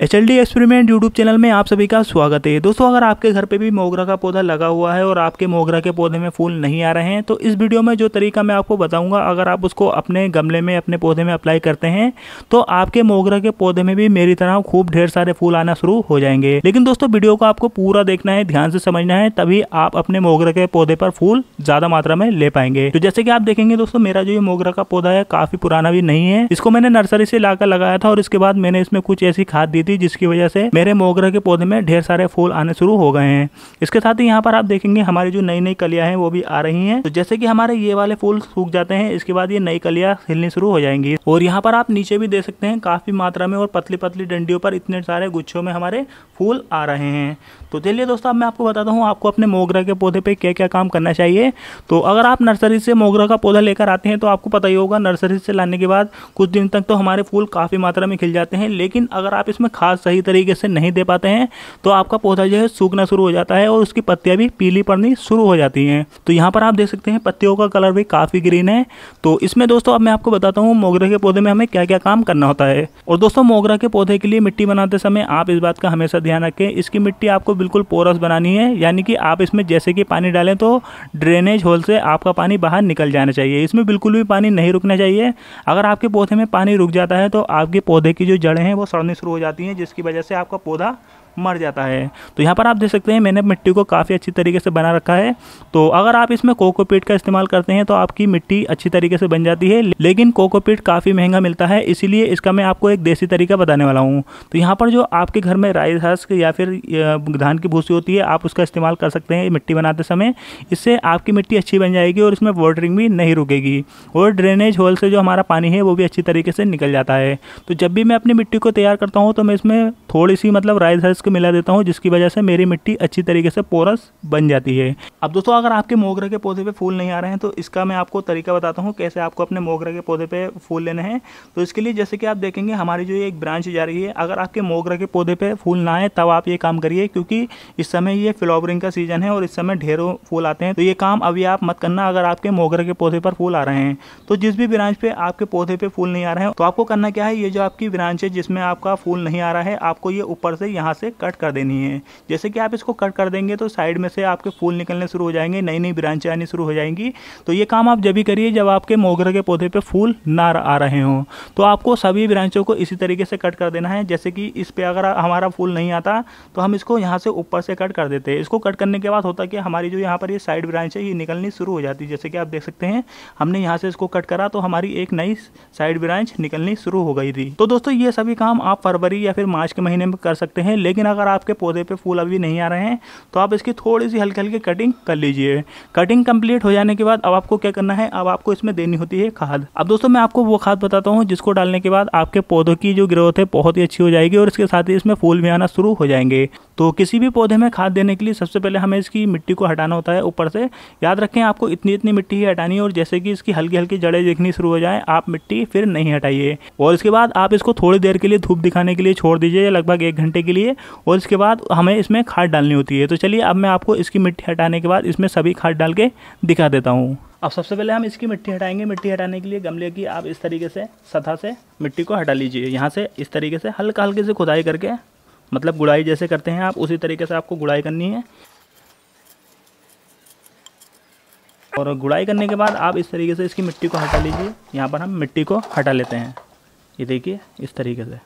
H L D experiment YouTube channel में आप सभी का स्वागत है दोस्तों अगर आपके घर पे भी मोगरा का पौधा लगा हुआ है और आपके मोगरा के पौधे में फूल नहीं आ रहे हैं तो इस वीडियो में जो तरीका मैं आपको बताऊंगा अगर आप उसको अपने गमले में अपने पौधे में अप्लाई करते हैं तो आपके मोगरा के पौधे में भी मेरी तरह खूब ढेर सारे फूल आना शुरू हो जाएंगे लेकिन दोस्तों वीडियो को आपको पूरा देखना है ध्यान से समझना है तभी आप अपने मोगरा के पौधे पर फूल ज्यादा मात्रा में ले पाएंगे तो जैसे कि आप देखेंगे दोस्तों मेरा जो ये मोगरा का पौधा है काफी पुराना भी नहीं है इसको मैंने नर्सरी से लाकर लगाया था और इसके बाद मैंने इसमें कुछ ऐसी खाद दी हुई थी जिसकी वजह से मेरे मोगरा के पौधे में ढेर सारे फूल आने शुरू हो गए हैं इसके साथ ही यहाँ पर आप देखेंगे हमारी जो नई नई कलियाँ हैं वो भी आ रही हैं तो जैसे कि हमारे ये वाले फूल सूख जाते हैं इसके बाद ये नई कलियाँ खिलनी शुरू हो जाएंगी और यहाँ पर आप नीचे भी देख सकते हैं काफ़ी मात्रा में और पतली पतली डंडियों पर इतने सारे गुच्छों में हमारे फूल आ रहे हैं तो चलिए दोस्तों अब मैं आपको बताता हूँ आपको अपने मोगरा के पौधे पर क्या क्या काम करना चाहिए तो अगर आप नर्सरी से मोगरा का पौधा लेकर आते हैं तो आपको पता ही होगा नर्सरी से लाने के बाद कुछ दिन तक तो हमारे फूल काफ़ी मात्रा में खिल जाते हैं लेकिन अगर आप इसमें खाद सही तरीके से नहीं दे पाते हैं तो आपका पौधा जो है सूखना शुरू हो जाता है और उसकी पत्तियाँ भी पीली पड़नी शुरू हो जाती हैं तो यहाँ पर आप देख सकते हैं पत्तियों का कलर भी काफ़ी ग्रीन है तो इसमें दोस्तों अब मैं आपको बताता हूँ मोगरा के पौधे में हमें क्या क्या काम करना होता है और दोस्तों मोगरा के पौधे के लिए मिट्टी बनाते समय आप इस बात का हमेशा ध्यान रखें इसकी मिट्टी आपको बिल्कुल पोरस बनानी है यानी कि आप इसमें जैसे कि पानी डालें तो ड्रेनेज होल से आपका पानी बाहर निकल जाना चाहिए इसमें बिल्कुल भी पानी नहीं रुकना चाहिए अगर आपके पौधे में पानी रुक जाता है तो आपके पौधे की जो जड़ें हैं वो सड़नी शुरू हो जाती होती हैं जिसकी वजह से आपका पौधा मर जाता है तो यहाँ पर आप देख सकते हैं मैंने मिट्टी को काफ़ी अच्छी तरीके से बना रखा है तो अगर आप इसमें कोकोपीट का इस्तेमाल करते हैं तो आपकी मिट्टी अच्छी तरीके से बन जाती है लेकिन कोकोपीट काफ़ी महंगा मिलता है इसीलिए इसका मैं आपको एक देसी तरीका बताने वाला हूँ तो यहाँ पर जो आपके घर में राइस हस्क या फिर धान की भूसी होती है आप उसका इस्तेमाल कर सकते हैं मिट्टी बनाते समय इससे आपकी मिट्टी अच्छी बन जाएगी और इसमें वाटरिंग भी नहीं रुकेगी और ड्रेनेज होल से जो हमारा पानी है वो भी अच्छी तरीके से निकल जाता है तो जब भी मैं अपनी मिट्टी को तैयार करता हूँ तो मैं इसमें थोड़ी सी मतलब राइस हस्क हुस्क मिला देता हूँ जिसकी वजह से मेरी मिट्टी अच्छी तरीके से पोरस बन जाती है अब दोस्तों अगर आपके मोगरे के पौधे पे फूल नहीं आ रहे हैं तो इसका मैं आपको तरीका बताता हूँ कैसे आपको अपने मोगरे के पौधे पे फूल लेने हैं तो इसके लिए जैसे कि आप देखेंगे हमारी जो ये एक ब्रांच जा रही है अगर आपके मोगरे के पौधे पर फूल ना आए तब आप ये काम करिए क्योंकि इस समय ये फ्लावरिंग का सीज़न है और इस समय ढेरों फूल आते हैं तो ये काम अभी आप मत करना अगर आपके मोगरे के पौधे पर फूल आ रहे हैं तो जिस भी ब्रांच पे आपके पौधे पे फूल नहीं आ रहे हैं तो आपको करना क्या है ये जो आपकी ब्रांच है जिसमें आपका फूल नहीं आ रहा है आपको ये ऊपर से यहाँ से कट कर देनी है जैसे कि आप इसको कट कर देंगे तो साइड में से आपके फूल निकलने शुरू हो जाएंगे नई नई ब्रांचें आनी शुरू हो जाएंगी तो ये काम आप जब भी करिए जब आपके मोगरे के पौधे पर फूल ना आ रहे हों तो आपको सभी ब्रांचों को इसी तरीके से कट कर देना है जैसे कि इस पर अगर हमारा फूल नहीं आता तो हम इसको यहाँ से ऊपर से कट कर देते हैं इसको कट करने के बाद होता कि हमारी जो यहाँ पर ये साइड ब्रांच है ये निकलनी शुरू हो जाती है जैसे कि आप देख सकते हैं हमने यहाँ से इसको कट करा तो हमारी एक नई साइड ब्रांच निकलनी शुरू हो गई थी तो दोस्तों ये सभी काम आप फरवरी या फिर मार्च के महीने में कर सकते हैं लेकिन लेकिन अगर आपके पौधे पे फूल अभी नहीं आ रहे हैं तो आप इसकी थोड़ी सी हल्की हल्की कटिंग कर लीजिए कटिंग कंप्लीट हो जाने के बाद अब आपको क्या करना है अब आपको इसमें देनी होती है खाद अब दोस्तों मैं आपको वो खाद बताता हूँ जिसको डालने के बाद आपके पौधों की जो ग्रोथ है बहुत ही अच्छी हो जाएगी और इसके साथ ही इसमें फूल भी आना शुरू हो जाएंगे तो किसी भी पौधे में खाद देने के लिए सबसे पहले हमें इसकी मिट्टी को हटाना होता है ऊपर से याद रखें आपको इतनी इतनी मिट्टी ही हटानी है और जैसे कि इसकी हल्की हल्की जड़ें दिखनी शुरू हो जाए आप मिट्टी फिर नहीं हटाइए और इसके बाद आप इसको थोड़ी देर के लिए धूप दिखाने के लिए छोड़ दीजिए लगभग एक घंटे के लिए और इसके बाद हमें इसमें खाद डालनी होती है तो चलिए अब मैं आपको इसकी मिट्टी हटाने के बाद इसमें सभी खाद डाल के दिखा देता हूँ अब सबसे पहले हम इसकी मिट्टी हटाएंगे मिट्टी हटाने के लिए गमले की आप इस तरीके से सतह से मिट्टी को हटा लीजिए यहाँ से इस तरीके से हल्का हल्के से खुदाई करके मतलब गुड़ाई जैसे करते हैं आप उसी तरीके से आपको गुड़ाई करनी है और गुड़ाई करने के बाद आप इस तरीके से इसकी मिट्टी को हटा लीजिए यहाँ पर हम मिट्टी को हटा लेते हैं ये देखिए इस तरीके से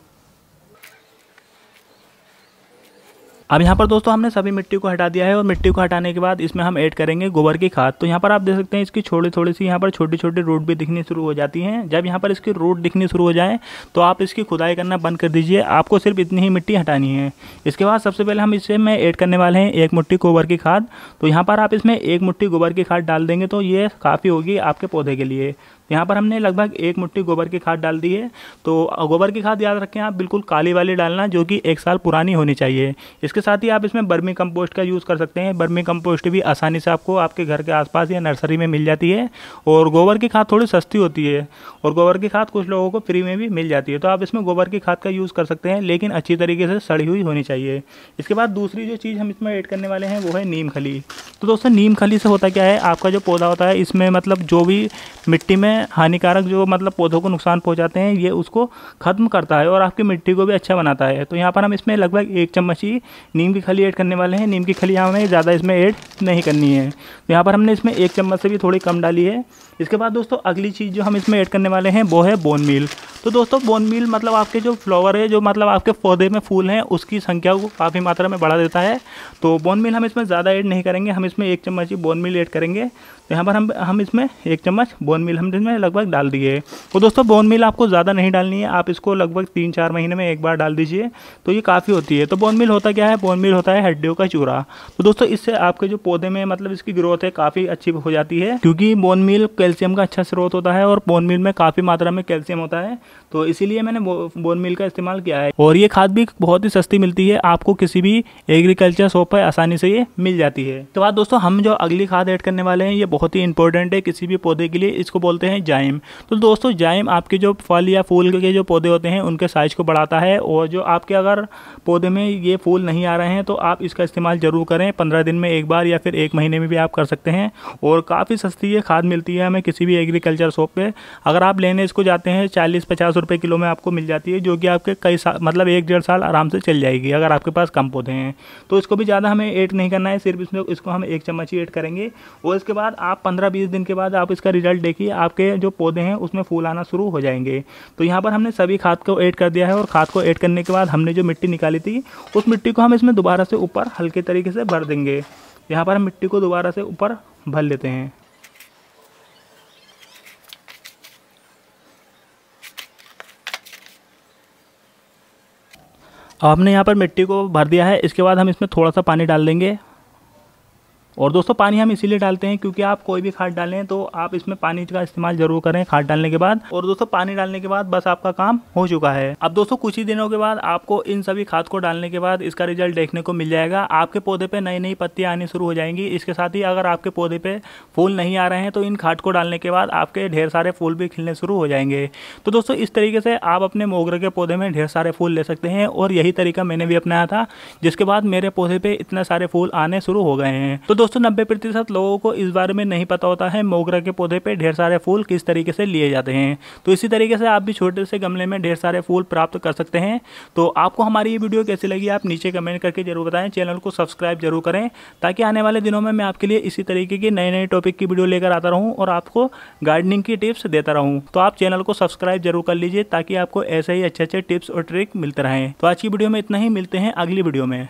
अब यहाँ पर दोस्तों हमने सभी मिट्टी को हटा दिया है और मिट्टी को हटाने के बाद इसमें हम ऐड करेंगे गोबर की खाद तो यहाँ पर आप देख सकते हैं इसकी छोटी थोड़ी सी यहाँ पर छोटी छोटी रूट भी दिखनी शुरू हो जाती हैं जब यहाँ पर इसकी रूट दिखनी शुरू हो जाए तो आप इसकी खुदाई करना बंद कर दीजिए आपको सिर्फ इतनी ही मिट्टी हटानी है इसके बाद सबसे पहले हम इसे में ऐड करने वाले हैं एक मुठ्ठी गोबर की खाद तो यहाँ पर आप इसमें एक मुठ्ठी गोबर की खाद डाल देंगे तो ये काफ़ी होगी आपके पौधे के लिए यहाँ पर हमने लगभग एक मुट्ठी गोबर की खाद डाल दी है तो गोबर की खाद याद रखें आप बिल्कुल काली वाली डालना जो कि एक साल पुरानी होनी चाहिए इसके साथ ही आप इसमें बर्मी कंपोस्ट का यूज़ कर सकते हैं बर्मी कंपोस्ट भी आसानी से आपको आपके घर के आसपास या नर्सरी में मिल जाती है और गोबर की खाद थोड़ी सस्ती होती है और गोबर की खाद कुछ लोगों को फ्री में भी मिल जाती है तो आप इसमें गोबर की खाद का यूज़ कर सकते हैं लेकिन अच्छी तरीके से सड़ी हुई होनी चाहिए इसके बाद दूसरी जो चीज़ हम इसमें ऐड करने वाले हैं वो है नीम खली तो दोस्तों नीम खली से होता क्या है आपका जो पौधा होता है इसमें मतलब जो भी मिट्टी में हैं हानिकारक जो मतलब पौधों को नुकसान पहुंचाते हैं ये उसको ख़त्म करता है और आपकी मिट्टी को भी अच्छा बनाता है तो यहाँ पर हम इसमें लगभग एक चम्मच ही नीम की खली ऐड करने वाले हैं नीम की खली हमें ज़्यादा इसमें ऐड नहीं करनी है तो यहाँ पर हमने इसमें एक चम्मच से भी थोड़ी कम डाली है इसके बाद दोस्तों अगली चीज़ जो हम इसमें ऐड करने वाले हैं वो है बोन मील तो दोस्तों बोन मील मतलब आपके जो फ्लावर है जो मतलब आपके पौधे में फूल हैं उसकी संख्या को काफ़ी मात्रा में बढ़ा देता है तो बोन मील हम इसमें ज़्यादा ऐड नहीं करेंगे हम इसमें एक चम्मच ही बोन मील ऐड करेंगे तो यहाँ पर हम हम इसमें एक चम्मच बोन मील हम में लगभग डाल दिए और तो दोस्तों बोन मिल आपको ज़्यादा नहीं डालनी है आप इसको लगभग तीन चार महीने में एक बार डाल दीजिए तो ये काफ़ी होती है तो बोन मिल होता क्या है बोन मिल होता है हड्डियों का चूरा तो दोस्तों इससे आपके जो पौधे में मतलब इसकी ग्रोथ है काफ़ी अच्छी हो जाती है क्योंकि बोन मिल कैल्शियम का अच्छा स्रोत होता है और बोन मिल में काफ़ी मात्रा में कैल्शियम होता है तो इसीलिए मैंने बोन मिल का इस्तेमाल किया है और ये खाद भी बहुत ही सस्ती मिलती है आपको किसी भी एग्रीकल्चर शॉप पर आसानी से ये मिल जाती है तो बात दोस्तों हम जो अगली खाद ऐड करने वाले हैं ये बहुत ही इंपॉर्टेंट है किसी भी पौधे के लिए इसको बोलते हैं हैं जाइम तो दोस्तों जाइम आपके जो फल या फूल के जो पौधे होते हैं उनके साइज़ को बढ़ाता है और जो आपके अगर पौधे में ये फूल नहीं आ रहे हैं तो आप इसका इस्तेमाल ज़रूर करें पंद्रह दिन में एक बार या फिर एक महीने में भी आप कर सकते हैं और काफ़ी सस्ती ये खाद मिलती है हमें किसी भी एग्रीकल्चर शॉप पर अगर आप लेने इसको जाते हैं चालीस पचास रुपये किलो में आपको मिल जाती है जो कि आपके कई साल मतलब एक डेढ़ साल आराम से चल जाएगी अगर आपके पास कम पौधे हैं तो इसको भी ज़्यादा हमें ऐड नहीं करना है सिर्फ इसमें इसको हम एक चम्मच ही ऐड करेंगे और इसके बाद आप पंद्रह बीस दिन के बाद आप इसका रिजल्ट देखिए आपके जो पौधे हैं उसमें फूल आना शुरू हो जाएंगे तो यहाँ पर हमने सभी खाद को ऐड कर दिया है और खाद को ऐड करने के बाद हमने जो मिट्टी निकाली थी उस मिट्टी को हम इसमें दोबारा से ऊपर हल्के तरीके से भर देंगे यहाँ पर हम मिट्टी को दोबारा से ऊपर भर लेते हैं अब हमने यहाँ पर मिट्टी को भर दिया है इसके बाद हम इसमें थोड़ा सा पानी डाल देंगे और दोस्तों पानी हम इसीलिए डालते हैं क्योंकि आप कोई भी खाद डालें तो आप इसमें पानी का इस्तेमाल जरूर करें खाद डालने के बाद और दोस्तों पानी डालने के बाद बस आपका काम हो चुका है अब दोस्तों कुछ ही दिनों के बाद आपको इन सभी खाद को डालने के बाद इसका रिजल्ट देखने को मिल जाएगा आपके पौधे पर नई नई पत्तियाँ आनी शुरू हो जाएंगी इसके साथ ही अगर आपके पौधे पर फूल नहीं आ रहे हैं तो इन खाद को डालने के बाद आपके ढेर सारे फूल भी खिलने शुरू हो जाएंगे तो दोस्तों इस तरीके से आप अपने मोगरे के पौधे में ढेर सारे फूल ले सकते हैं और यही तरीका मैंने भी अपनाया था जिसके बाद मेरे पौधे पर इतने सारे फूल आने शुरू हो गए हैं तो दोस्तों नब्बे प्रतिशत लोगों को इस बारे में नहीं पता होता है मोगरा के पौधे पे ढेर सारे फूल किस तरीके से लिए जाते हैं तो इसी तरीके से आप भी छोटे से गमले में ढेर सारे फूल प्राप्त कर सकते हैं तो आपको हमारी ये वीडियो कैसी लगी आप नीचे कमेंट करके जरूर बताएं चैनल को सब्सक्राइब जरूर करें ताकि आने वाले दिनों में मैं आपके लिए इसी तरीके की नए नए टॉपिक की वीडियो लेकर आता रहूँ और आपको गार्डनिंग की टिप्स देता रहूँ तो आप चैनल को सब्सक्राइब जरूर कर लीजिए ताकि आपको ऐसे ही अच्छे अच्छे टिप्स और ट्रिक मिलते रहें तो आज की वीडियो में इतना ही मिलते हैं अगली वीडियो में